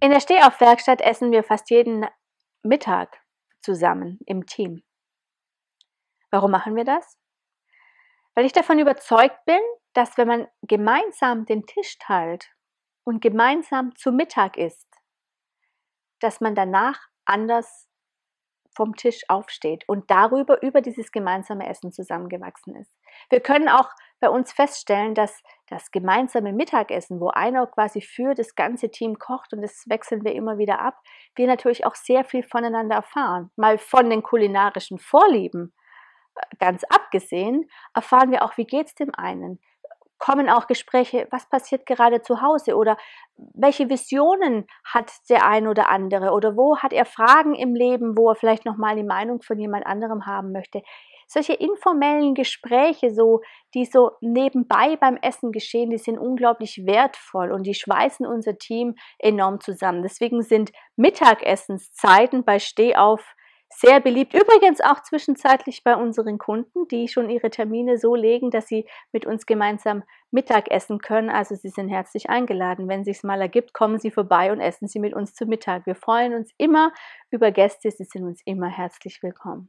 In der Stehaufwerkstatt essen wir fast jeden Mittag zusammen im Team. Warum machen wir das? Weil ich davon überzeugt bin, dass wenn man gemeinsam den Tisch teilt und gemeinsam zu Mittag isst, dass man danach anders vom Tisch aufsteht und darüber, über dieses gemeinsame Essen zusammengewachsen ist. Wir können auch bei uns feststellen, dass das gemeinsame Mittagessen, wo einer quasi für das ganze Team kocht und das wechseln wir immer wieder ab, wir natürlich auch sehr viel voneinander erfahren. Mal von den kulinarischen Vorlieben äh, ganz abgesehen, erfahren wir auch, wie geht es dem einen, kommen auch Gespräche, was passiert gerade zu Hause oder welche Visionen hat der ein oder andere oder wo hat er Fragen im Leben, wo er vielleicht nochmal die Meinung von jemand anderem haben möchte. Solche informellen Gespräche, so, die so nebenbei beim Essen geschehen, die sind unglaublich wertvoll und die schweißen unser Team enorm zusammen. Deswegen sind Mittagessenszeiten bei Stehauf sehr beliebt. Übrigens auch zwischenzeitlich bei unseren Kunden, die schon ihre Termine so legen, dass sie mit uns gemeinsam Mittag essen können. Also Sie sind herzlich eingeladen. Wenn es mal ergibt, kommen Sie vorbei und essen Sie mit uns zu Mittag. Wir freuen uns immer über Gäste. Sie sind uns immer herzlich willkommen.